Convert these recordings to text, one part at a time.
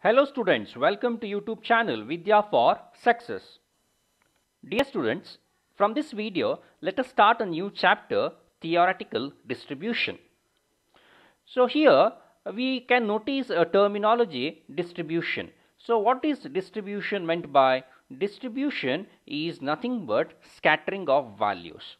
Hello students, welcome to YouTube channel Vidya for Success. Dear students, from this video, let us start a new chapter, Theoretical Distribution. So here, we can notice a terminology, distribution. So what is distribution meant by? Distribution is nothing but scattering of values.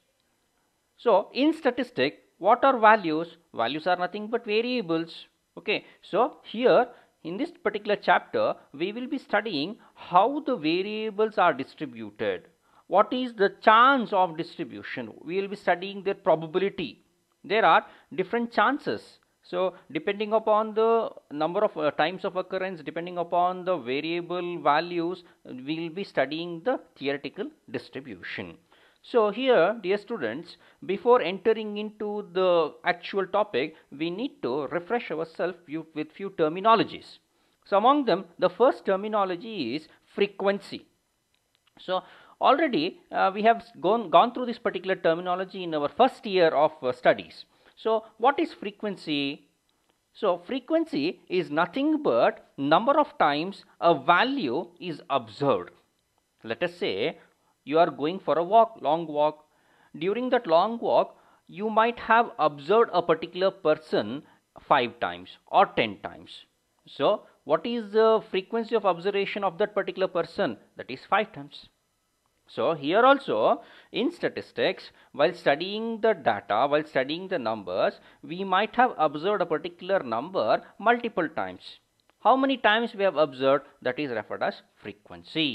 So in statistics, what are values? Values are nothing but variables. Okay, so here in this particular chapter, we will be studying how the variables are distributed. What is the chance of distribution? We will be studying their probability. There are different chances. So, depending upon the number of uh, times of occurrence, depending upon the variable values, we will be studying the theoretical distribution. So here dear students before entering into the actual topic we need to refresh ourselves with few terminologies. So among them the first terminology is frequency. So already uh, we have gone, gone through this particular terminology in our first year of uh, studies. So what is frequency? So frequency is nothing but number of times a value is observed. Let us say you are going for a walk, long walk. During that long walk, you might have observed a particular person five times or ten times. So, what is the frequency of observation of that particular person? That is five times. So, here also in statistics, while studying the data, while studying the numbers, we might have observed a particular number multiple times. How many times we have observed that is referred as frequency.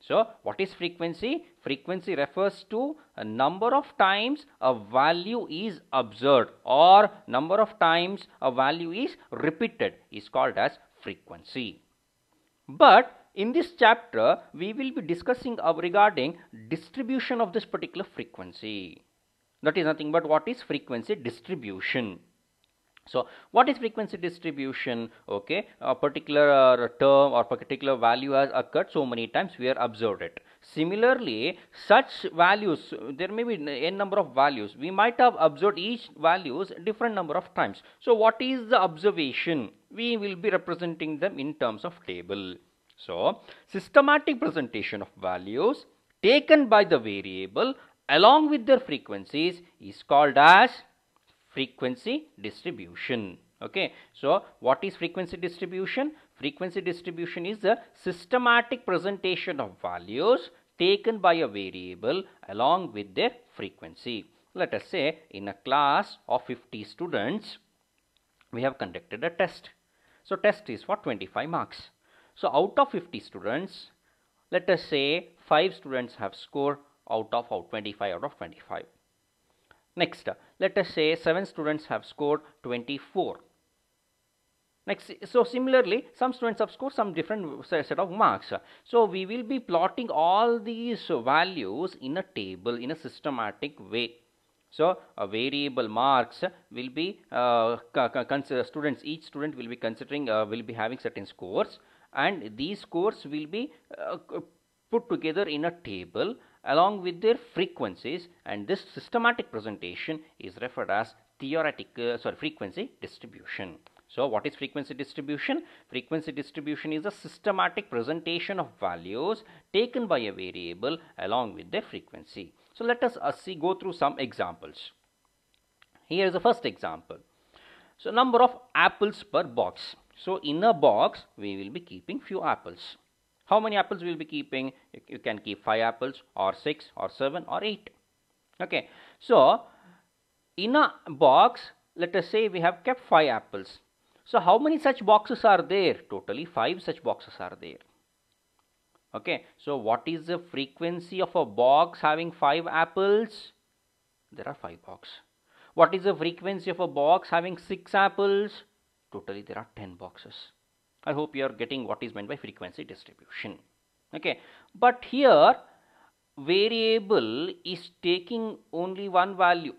So, what is frequency? Frequency refers to a number of times a value is observed or number of times a value is repeated is called as frequency. But in this chapter, we will be discussing uh, regarding distribution of this particular frequency. That is nothing but what is frequency distribution. So what is frequency distribution? Okay, a particular uh, term or particular value has occurred so many times we have observed it. Similarly, such values, there may be n number of values. We might have observed each values different number of times. So what is the observation? We will be representing them in terms of table. So systematic presentation of values taken by the variable along with their frequencies is called as frequency distribution. Okay. So, what is frequency distribution? Frequency distribution is the systematic presentation of values taken by a variable along with their frequency. Let us say in a class of 50 students, we have conducted a test. So, test is for 25 marks. So, out of 50 students, let us say 5 students have scored out of out 25 out of 25. Next, let us say 7 students have scored 24. Next, so similarly, some students have scored some different set of marks. So we will be plotting all these values in a table in a systematic way. So a variable marks will be uh, students. Each student will be considering uh, will be having certain scores, and these scores will be uh, put together in a table along with their frequencies and this systematic presentation is referred as theoretical uh, sorry frequency distribution. So, what is frequency distribution? Frequency distribution is a systematic presentation of values taken by a variable along with their frequency. So, let us uh, see go through some examples. Here is the first example. So, number of apples per box. So, in a box, we will be keeping few apples. How many apples will be keeping? You can keep 5 apples or 6 or 7 or 8. Okay. So, in a box, let us say we have kept 5 apples. So, how many such boxes are there? Totally 5 such boxes are there. Okay. So, what is the frequency of a box having 5 apples? There are 5 boxes. What is the frequency of a box having 6 apples? Totally there are 10 boxes. I hope you are getting what is meant by frequency distribution. Okay. But here variable is taking only one value.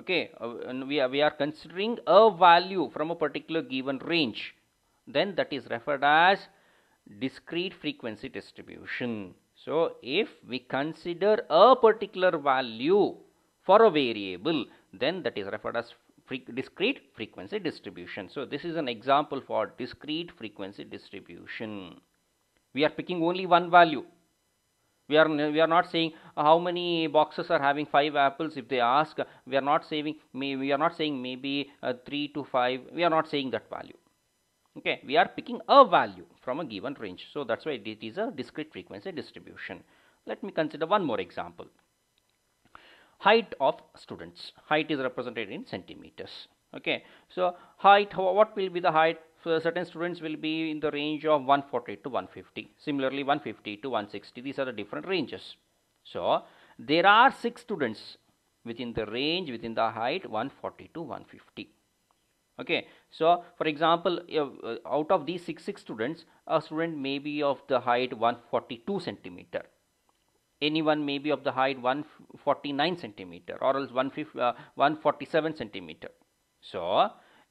Okay. Uh, we, are, we are considering a value from a particular given range. Then that is referred as discrete frequency distribution. So, if we consider a particular value for a variable, then that is referred as discrete frequency distribution. So, this is an example for discrete frequency distribution. We are picking only one value. We are, we are not saying how many boxes are having 5 apples if they ask. we are not saying, may, we are not saying maybe uh, 3 to 5. We are not saying that value. Okay, we are picking a value from a given range. So, that is why it is a discrete frequency distribution. Let me consider one more example height of students height is represented in centimeters okay so height what will be the height so certain students will be in the range of 140 to 150 similarly 150 to 160 these are the different ranges so there are six students within the range within the height 140 to 150 okay so for example uh, out of these six six students a student may be of the height 142 centimeter anyone may be of the height 149 centimeter or else 147 uh, centimeter. So,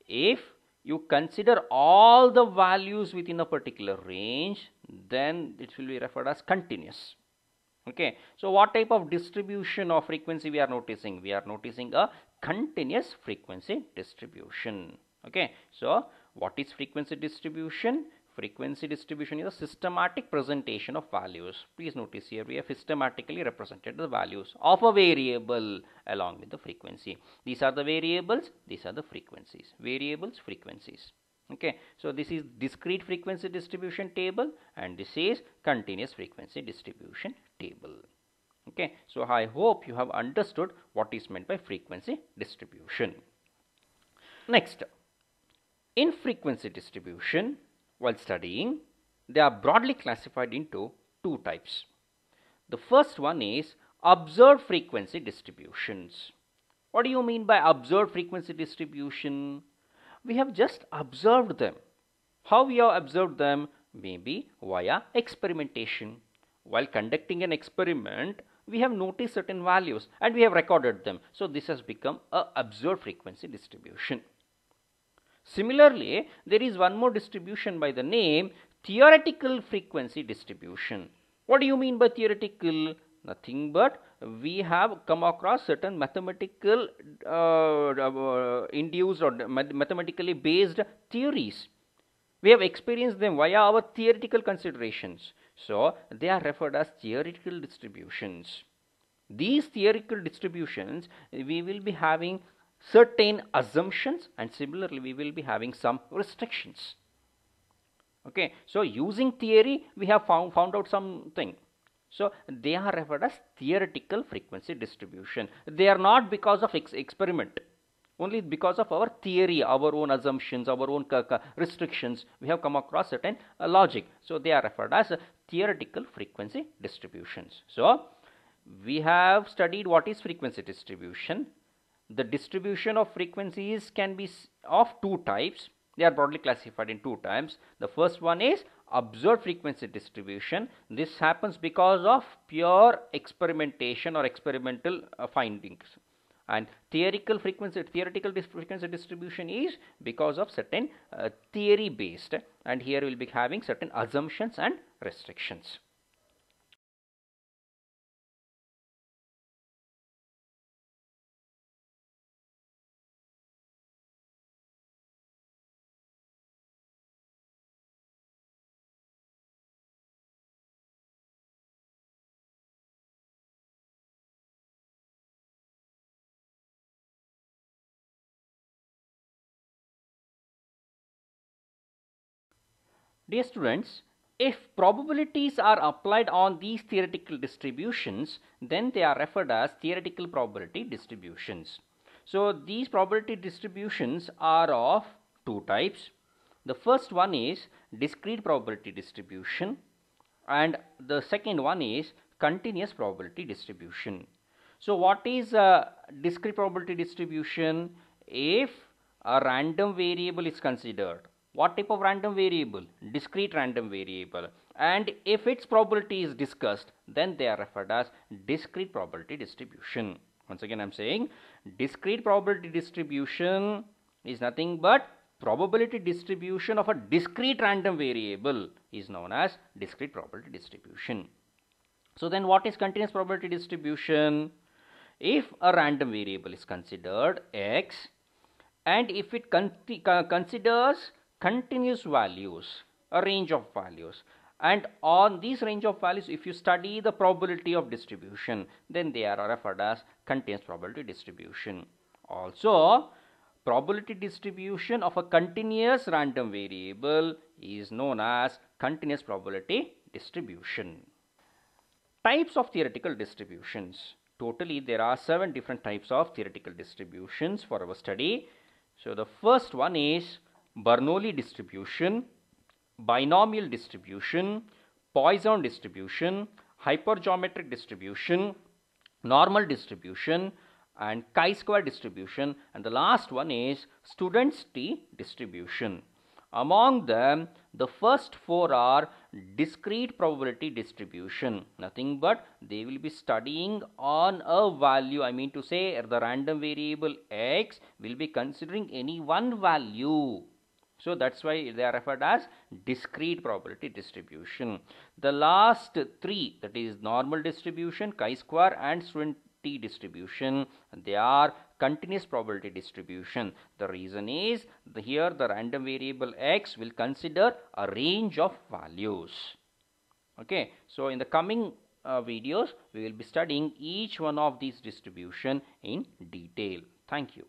if you consider all the values within a particular range, then it will be referred as continuous. Okay. So, what type of distribution of frequency we are noticing? We are noticing a continuous frequency distribution. Okay. So, what is frequency distribution? Frequency distribution is a systematic presentation of values. Please notice here we have systematically represented the values of a variable along with the frequency. These are the variables, these are the frequencies. Variables, frequencies. Okay, so this is discrete frequency distribution table and this is continuous frequency distribution table. Okay, so I hope you have understood what is meant by frequency distribution. Next, in frequency distribution, while studying, they are broadly classified into two types. The first one is observed frequency distributions. What do you mean by observed frequency distribution? We have just observed them. How we have observed them? Maybe via experimentation. While conducting an experiment, we have noticed certain values and we have recorded them. So this has become a observed frequency distribution. Similarly, there is one more distribution by the name theoretical frequency distribution. What do you mean by theoretical? Nothing but we have come across certain mathematical uh, uh induced or mathematically based theories. We have experienced them via our theoretical considerations. So, they are referred as theoretical distributions. These theoretical distributions we will be having certain assumptions and similarly we will be having some restrictions. Okay, so using theory we have found, found out something. So they are referred as theoretical frequency distribution. They are not because of ex experiment, only because of our theory, our own assumptions, our own restrictions. We have come across certain uh, logic. So they are referred as uh, theoretical frequency distributions. So we have studied what is frequency distribution the distribution of frequencies can be of two types they are broadly classified in two types the first one is observed frequency distribution this happens because of pure experimentation or experimental uh, findings and theoretical frequency theoretical dis frequency distribution is because of certain uh, theory based and here we will be having certain assumptions and restrictions Dear students, if probabilities are applied on these theoretical distributions, then they are referred as theoretical probability distributions. So, these probability distributions are of two types. The first one is discrete probability distribution and the second one is continuous probability distribution. So, what is a discrete probability distribution? If a random variable is considered what type of random variable discrete random variable and if its probability is discussed then they are referred as discrete probability distribution once again i'm saying discrete probability distribution is nothing but probability distribution of a discrete random variable is known as discrete probability distribution so then what is continuous probability distribution if a random variable is considered x and if it con considers continuous values, a range of values. And on these range of values, if you study the probability of distribution, then they are referred as continuous probability distribution. Also, probability distribution of a continuous random variable is known as continuous probability distribution. Types of theoretical distributions. Totally, there are seven different types of theoretical distributions for our study. So, the first one is Bernoulli distribution, binomial distribution, Poisson distribution, hypergeometric distribution, normal distribution and chi-square distribution and the last one is student's t distribution. Among them, the first four are discrete probability distribution, nothing but they will be studying on a value, I mean to say the random variable x will be considering any one value so that's why they are referred as discrete probability distribution. The last three, that is normal distribution, chi-square and student t distribution, they are continuous probability distribution. The reason is the, here the random variable x will consider a range of values. Okay, so in the coming uh, videos, we will be studying each one of these distribution in detail. Thank you.